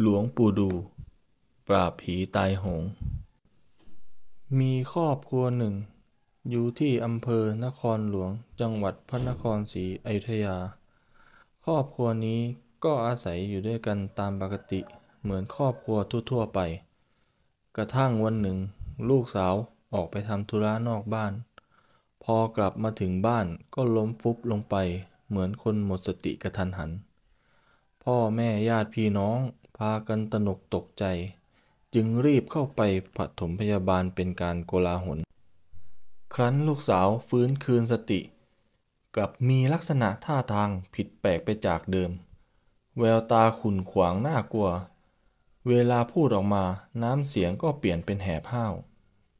หลวงปู่ดู ปราบผีตายโหง มีครอบครัวหนึ่ง อยู่ที่อำเภอนครหลวงจังหวัดพระนครศรีอยุธยา ครอบครัวนี้ก็อาศัยอยู่ด้วยกันตามปกติเหมือนครอบครัวทั่วๆไป กระทั่งวันหนึ่ง ลูกสาวออกไปทำธุระนอกบ้าน พอกลับมาถึงบ้านก็ล้มฟุบลงไปเหมือนคนหมดสติกระทันหัน พ่อแม่ญาติพี่น้องพากันตนกตกใจจึงรีบเข้าไปผฐมพยาบาลเป็นการโกลาหล ครั้นลูกสาวฟื้นคืนสติกลับมีลักษณะท่าทางผิดแปลกไปจากเดิม แววตาขุ่นขวางน่ากลัวเวลาพูดออกมาน้ำเสียงก็เปลี่ยนเป็นแหบห้าว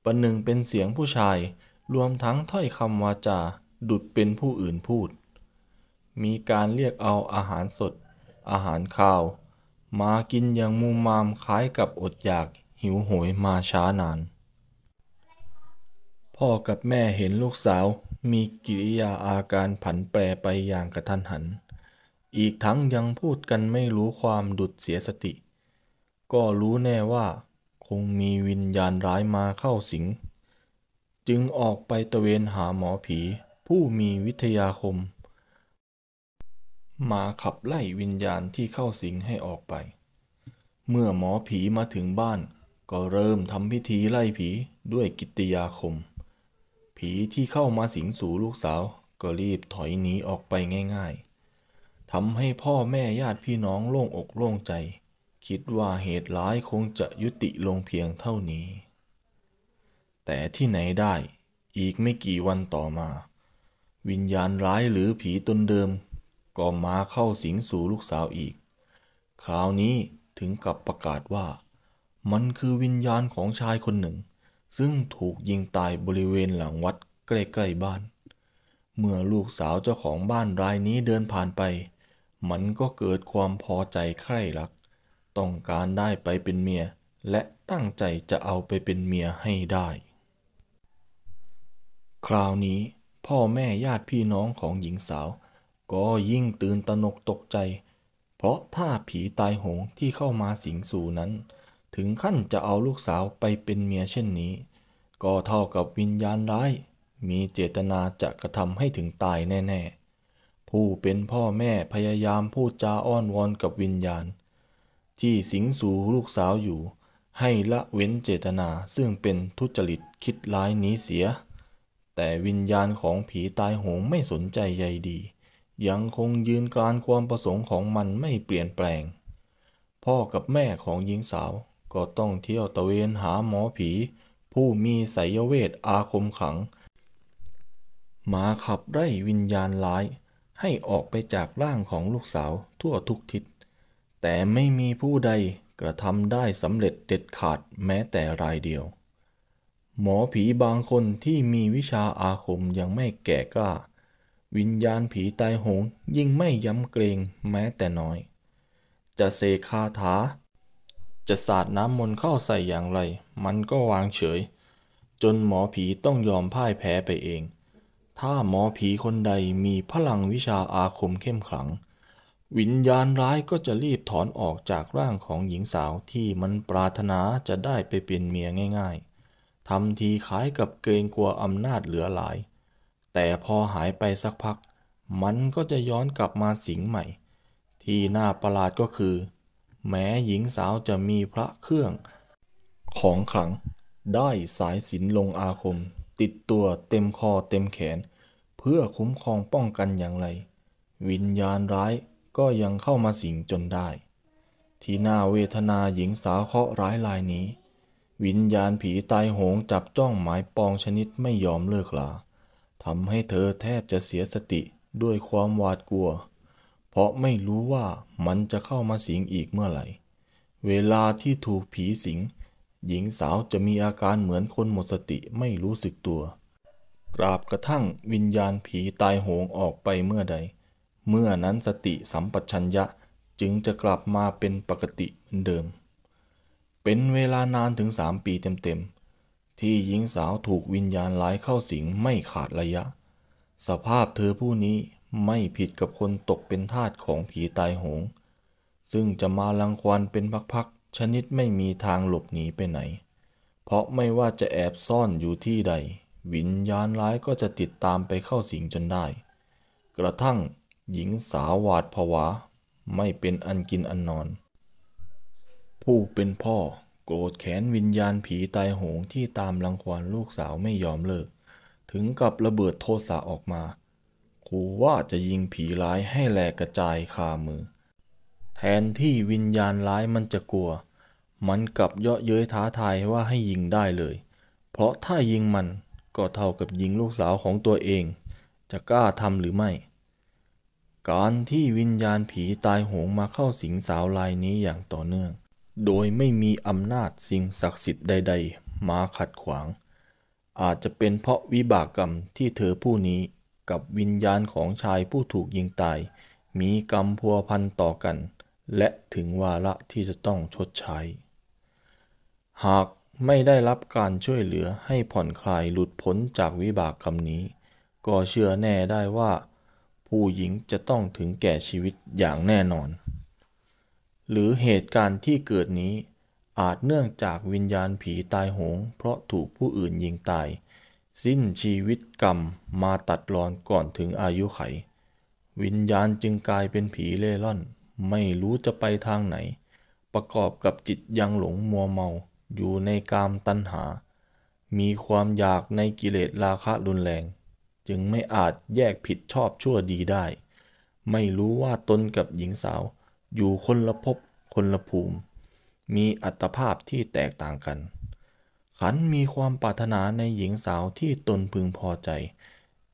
ประหนึ่งเป็นเสียงผู้ชายรวมทั้งถ้อยคำวาจาดุดเป็นผู้อื่นพูด มีการเรียกเอาอาหารสด อาหารข้าวมากินอย่างมูมมามคล้ายกับอดอยากหิวโหยมาช้านาน พ่อกับแม่เห็นลูกสาวมีกิริยาอาการผันแปรไปอย่างกระทันหัน อีกทั้งยังพูดกันไม่รู้ความดุดเสียสติ ก็รู้แน่ว่า คงมีวิญญาณร้ายมาเข้าสิง จึงออกไปตะเวนหาหมอผี ผู้มีวิทยาคมมาขับไล่วิญญาณที่เข้าสิงให้ออกไป เมื่อหมอผีมาถึงบ้านก็เริ่มทำพิธีไล่ผีด้วยกิตยาคม ผีที่เข้ามาสิงสู่ลูกสาวก็รีบถอยหนีออกไปง่าย ๆทำให้พ่อแม่ญาติพี่น้องโล่งอกโล่งใจ คิดว่าเหตุร้ายคงจะยุติลงเพียงเท่านี้ แต่ที่ไหนได้ อีกไม่กี่วันต่อมา วิญญาณร้ายหรือผีตนเดิมก็มาเข้าสิงสู่ลูกสาวอีก คราวนี้ถึงกับประกาศว่า มันคือวิญญาณของชายคนหนึ่ง ซึ่งถูกยิงตายบริเวณหลังวัดใกล้ ๆบ้าน เมื่อลูกสาวเจ้าของบ้านรายนี้เดินผ่านไป มันก็เกิดความพอใจใคร่รัก ต้องการได้ไปเป็นเมีย และตั้งใจจะเอาไปเป็นเมียให้ได้ คราวนี้พ่อแม่ญาติพี่น้องของหญิงสาวก็ยิ่งตื่นตะนกตกใจ เพราะถ้าผีตายโหงที่เข้ามาสิงสู่นั้น ถึงขั้นจะเอาลูกสาวไปเป็นเมียเช่นนี้ ก็เท่ากับวิญญาณร้าย มีเจตนาจะกระทำให้ถึงตายแน่ๆ ผู้เป็นพ่อแม่พยายามพูดจาอ้อนวอนกับวิญญาณ ที่สิงสู่ลูกสาวอยู่ ให้ละเว้นเจตนาซึ่งเป็นทุจริตคิดร้ายนี้เสีย แต่วิญญาณของผีตายโหงไม่สนใจใยดียังคงยืนกรานความประสงค์ของมันไม่เปลี่ยนแปลง พ่อกับแม่ของหญิงสาวก็ต้องเที่ยวตะเวนหาหมอผี ผู้มีไสยเวทอาคมขังมาขับไล่วิญญาณร้าย ให้ออกไปจากร่างของลูกสาวทั่วทุกทิศ แต่ไม่มีผู้ใดกระทำได้สำเร็จเด็ดขาดแม้แต่รายเดียว หมอผีบางคนที่มีวิชาอาคมยังไม่แก่กล้าวิญญาณผีตายโหงยิ่งไม่ยำเกรงแม้แต่น้อย จะเสกคาถา จะสาดน้ำมนต์เข้าใส่อย่างไร มันก็วางเฉย จนหมอผีต้องยอมพ่ายแพ้ไปเอง ถ้าหมอผีคนใดมีพลังวิชาอาคมเข้มขลัง วิญญาณร้ายก็จะรีบถอนออกจากร่างของหญิงสาวที่มันปรารถนาจะได้ไปเป็นเมียง่ายๆทำทีคล้ายกับเกรงกลัวอำนาจเหลือหลายแต่พอหายไปสักพัก มันก็จะย้อนกลับมาสิงใหม่ ที่น่าประหลาดก็คือ แม้หญิงสาวจะมีพระเครื่อง ของขลัง ได้สายสินลงอาคม ติดตัวเต็มคอเต็มแขน เพื่อคุ้มครองป้องกันอย่างไร วิญญาณร้ายก็ยังเข้ามาสิงจนได้ ที่น่าเวทนาหญิงสาวเคาะร้ายลายนี้ วิญญาณผีตายโหงจับจ้องหมายปองชนิดไม่ยอมเลิกลาทำให้เธอแทบจะเสียสติด้วยความหวาดกลัว เพราะไม่รู้ว่ามันจะเข้ามาสิงอีกเมื่อไหร่ เวลาที่ถูกผีสิง หญิงสาวจะมีอาการเหมือนคนหมดสติไม่รู้สึกตัว กราบกระทั่งวิญญาณผีตายโหงออกไปเมื่อใด เมื่อนั้นสติสัมปชัญญะจึงจะกลับมาเป็นปกติเหมือนเดิม เป็นเวลานานถึงสามปีเต็มๆที่หญิงสาวถูกวิญญาณร้ายเข้าสิงไม่ขาดระยะ สภาพเธอผู้นี้ไม่ผิดกับคนตกเป็นทาสของผีตายโหง ซึ่งจะมาลังควานเป็นพักๆ ชนิดไม่มีทางหลบหนีไปไหน เพราะไม่ว่าจะแอบซ่อนอยู่ที่ใด วิญญาณร้ายก็จะติดตามไปเข้าสิงจนได้ กระทั่งหญิงสาวหวาดผวา ไม่เป็นอันกินอันนอน ผู้เป็นพ่อกรธแค้นวิญญาณผีตายโหงที่ตามรังควานลูกสาวไม่ยอมเลิกถึงกับระเบิดโทสะออกมาขู่ว่าจะยิงผีร้ายให้แหลกกระจายคามือ แทนที่วิญญาณร้ายมันจะกลัว มันกลับเยาะเย้ยท้าทายว่าให้ยิงได้เลย เพราะถ้ายิงมันก็เท่ากับยิงลูกสาวของตัวเอง จะกล้าทำหรือไม่ การที่วิญญาณผีตายโหงมาเข้าสิงสาวลายนี้อย่างต่อเนื่องโดยไม่มีอำนาจสิ่งศักดิ์สิทธิ์ใดๆ มาขัดขวาง อาจจะเป็นเพราะวิบากกรรมที่เธอผู้นี้กับวิญญาณของชายผู้ถูกยิงตาย มีกรรมพัวพันต่อกัน และถึงวาระที่จะต้องชดใช้ หากไม่ได้รับการช่วยเหลือให้ผ่อนคลายหลุดพ้นจากวิบากกรรมนี้ ก็เชื่อแน่ได้ว่า ผู้หญิงจะต้องถึงแก่ชีวิตอย่างแน่นอนหรือเหตุการณ์ที่เกิดนี้ อาจเนื่องจากวิญญาณผีตายโหงเพราะถูกผู้อื่นยิงตาย สิ้นชีวิตกรรมมาตัดรอนก่อนถึงอายุไข วิญญาณจึงกลายเป็นผีเล่ร่อน ไม่รู้จะไปทางไหน ประกอบกับจิตยังหลงมัวเมา อยู่ในกามตัณหา มีความอยากในกิเลสราคะรุนแรง จึงไม่อาจแยกผิดชอบชั่วดีได้ ไม่รู้ว่าตนกับหญิงสาวอยู่คนละภพคนละภูมิ มีอัตภาพที่แตกต่างกัน ขันมีความปรารถนาในหญิงสาวที่ตนพึงพอใจ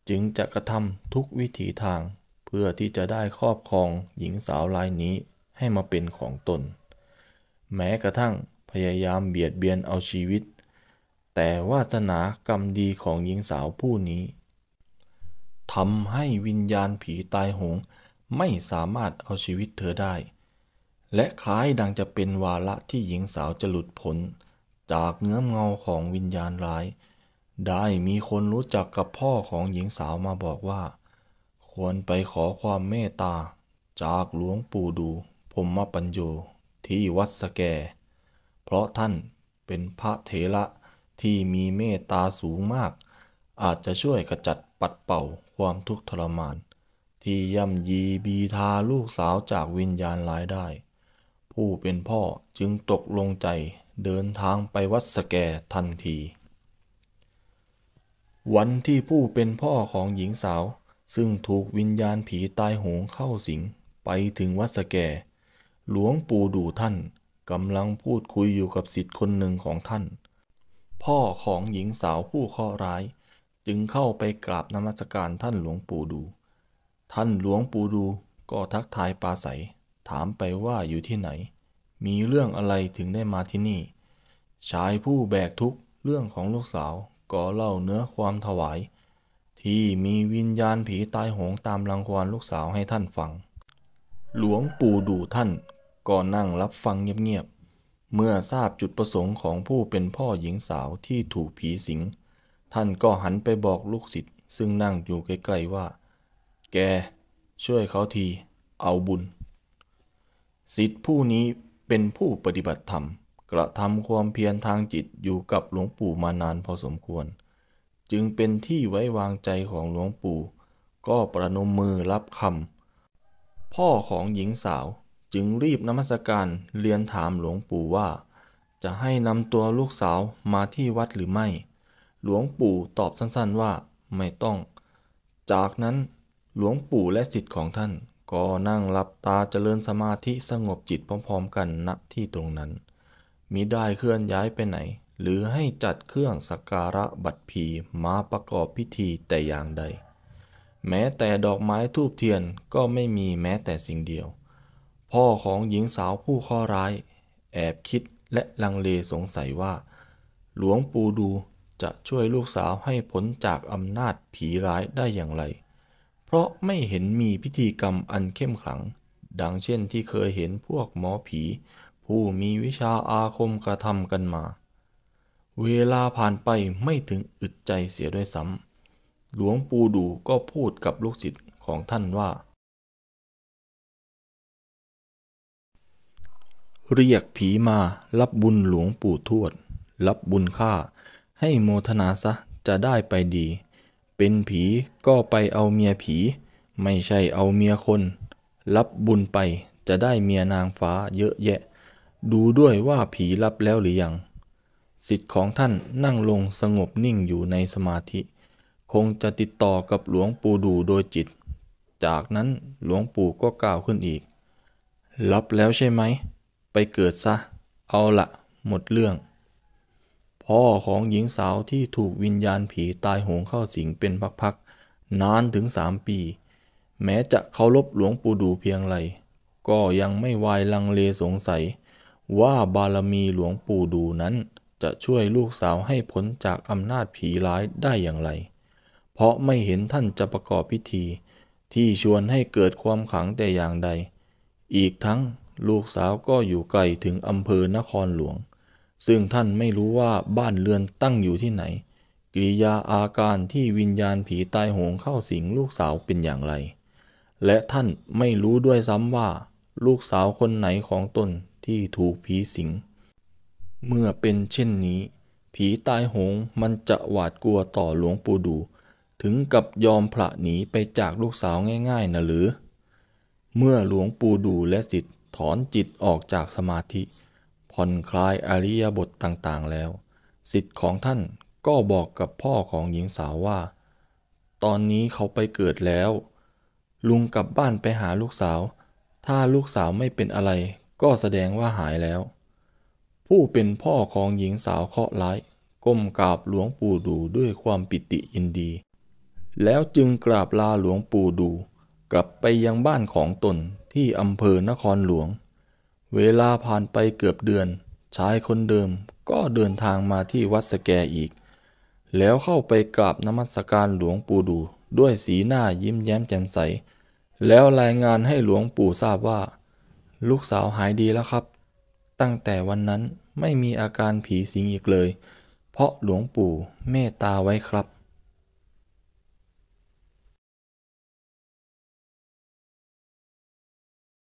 จึงจะกระทำทุกวิถีทางเพื่อที่จะได้ครอบครองหญิงสาวรายนี้ให้มาเป็นของตน แม้กระทั่งพยายามเบียดเบียนเอาชีวิต แต่วาสนากรรมดีของหญิงสาวผู้นี้ทำให้วิญญาณผีตายหงไม่สามารถเอาชีวิตเธอได้ และคล้ายดังจะเป็นวาระที่หญิงสาวจะหลุดพ้นจากเงื้อมเงาของวิญญาณร้าย ได้มีคนรู้จักกับพ่อของหญิงสาวมาบอกว่า ควรไปขอความเมตตา จากหลวงปู่ดูพมมปัญโยที่วัดสแก เพราะท่านเป็นพระเถระที่มีเมตตาสูงมาก อาจจะช่วยกระจัดปัดเป่าความทุกข์ทรมานที่ย่ำยีบีทาลูกสาวจากวิญญาณร้ายได้ ผู้เป็นพ่อจึงตกลงใจเดินทางไป วัดสแกทันที วันที่ผู้เป็นพ่อของหญิงสาว ซึ่งถูกวิญญาณผี ตายโหงเข้าสิงไปถึงวัดสแกหลวงปู่ดู ท่านกำลังพูดคุยอยู่กับสิทธิ์คนหนึ่งของท่าน พ่อของหญิงสาวผู้ข้อร้าย จึงเข้าไปกราบนมัสการท่านหลวงปู่ดูท่านหลวงปู่ดูก็ทักทายปาใส ถามไปว่าอยู่ที่ไหน มีเรื่องอะไรถึงได้มาที่นี่ ชายผู้แบกทุกเรื่องของลูกสาว ก็เล่าเนื้อความถวาย ที่มีวิญญาณผีตายโหงตามรังควานลูกสาวให้ท่านฟัง หลวงปู่ดูท่าน ก็นั่งรับฟังเงียบๆเมื่อทราบจุดประสงค์ของผู้เป็นพ่อหญิงสาวที่ถูกผีสิง ท่านก็หันไปบอกลูกศิษย์ซึ่งนั่งอยู่ใกล้ๆว่าแกช่วยเขาที เอาบุญ สิทธิผู้นี้เป็นผู้ปฏิบัติธรรม กระทำความเพียรทางจิตอยู่กับหลวงปู่มานานพอสมควร จึงเป็นที่ไว้วางใจของหลวงปู่ ก็ประนมมือรับคำพ่อของหญิงสาวจึงรีบนมัสการเรียนถามหลวงปู่ว่า จะให้นำตัวลูกสาวมาที่วัดหรือไม่ หลวงปู่ตอบสั้นๆว่าไม่ต้อง จากนั้นหลวงปู่และสิทธิ์ของท่านก็นั่งหลับตาเจริญสมาธิสงบจิตพร้อมๆกันณที่ตรงนั้นมิได้เคลื่อนย้ายไปไหน หรือให้จัดเครื่องสักการะบัตรผีมาประกอบพิธีแต่อย่างใด แม้แต่ดอกไม้ทูบเทียนก็ไม่มีแม้แต่สิ่งเดียว พ่อของหญิงสาวผู้ข้อร้ายแอบคิดและลังเลสงสัยว่า หลวงปู่ดูจะช่วยลูกสาวให้พ้นจากอำนาจผีร้ายได้อย่างไรเพราะไม่เห็นมีพิธีกรรมอันเข้มขลัง ดังเช่นที่เคยเห็นพวกหมอผี ผู้มีวิชาอาคมกระทำกันมา เวลาผ่านไปไม่ถึงอึดใจเสียด้วยซ้ำหลวงปู่ดูก็พูดกับลูกศิษย์ของท่านว่า เรียกผีมารับบุญหลวงปู่ทวดรับบุญข้าให้โมทนาซะจะได้ไปดีเป็นผีก็ไปเอาเมียผี ไม่ใช่เอาเมียคน รับบุญไปจะได้เมียนางฟ้าเยอะแยะ ดูด้วยว่าผีรับแล้วหรือยังสิทธิ์ของท่านนั่งลงสงบนิ่งอยู่ในสมาธิ คงจะติดต่อกับหลวงปู่ดูโดยจิต จากนั้นหลวงปู่ก็กล่าวขึ้นอีก รับแล้วใช่ไหม ไปเกิดซะ เอาละหมดเรื่องพ่อของหญิงสาวที่ถูกวิญญาณผีตายโหงเข้าสิงเป็นพักๆนานถึงสามปี แม้จะเคารพหลวงปู่ดูเพียงไรก็ยังไม่วายลังเลสงสัย ว่าบารมีหลวงปู่ดูนั้นจะช่วยลูกสาวให้พ้นจากอำนาจผีร้ายได้อย่างไร เพราะไม่เห็นท่านจะประกอบพิธี ที่ชวนให้เกิดความขังแต่อย่างใด อีกทั้งลูกสาวก็อยู่ไกลถึงอำเภอนครหลวงซึ่งท่านไม่รู้ว่าบ้านเรือนตั้งอยู่ที่ไหน กิริยาอาการที่วิญญาณผีตายโหงเข้าสิงลูกสาวเป็นอย่างไร และท่านไม่รู้ด้วยซ้ำว่า ลูกสาวคนไหนของตนที่ถูกผีสิง เมื่อเป็นเช่นนี้ ผีตายโหงมันจะหวาดกลัวต่อหลวงปู่ดู ถึงกับยอมพระหนีไปจากลูกสาวง่าย ๆนะหรือ เมื่อหลวงปู่ดูและสิทธิ์ถอนจิตออกจากสมาธิผ่อนคลายอริยบทต่างๆ แล้วสิทธิ์ของท่านก็บอกกับพ่อของหญิงสาวว่า ตอนนี้เขาไปเกิดแล้ว ลุงกลับบ้านไปหาลูกสาว ถ้าลูกสาวไม่เป็นอะไร ก็แสดงว่าหายแล้ว ผู้เป็นพ่อของหญิงสาวเคาะร้ายก้มกราบหลวงปู่ดูด้วยความปิติยินดี แล้วจึงกราบลาหลวงปู่ดู กลับไปยังบ้านของตนที่อำเภอนครหลวงเวลาผ่านไปเกือบเดือน ชายคนเดิมก็เดินทางมาที่วัดสแกอีก แล้วเข้าไปกราบนมัสการหลวงปู่ดูด้วยสีหน้ายิ้มแย้มแจ่มใส แล้วรายงานให้หลวงปู่ทราบว่า ลูกสาวหายดีแล้วครับ ตั้งแต่วันนั้นไม่มีอาการผีสิงอีกเลย เพราะหลวงปู่เมตตาไว้ครับ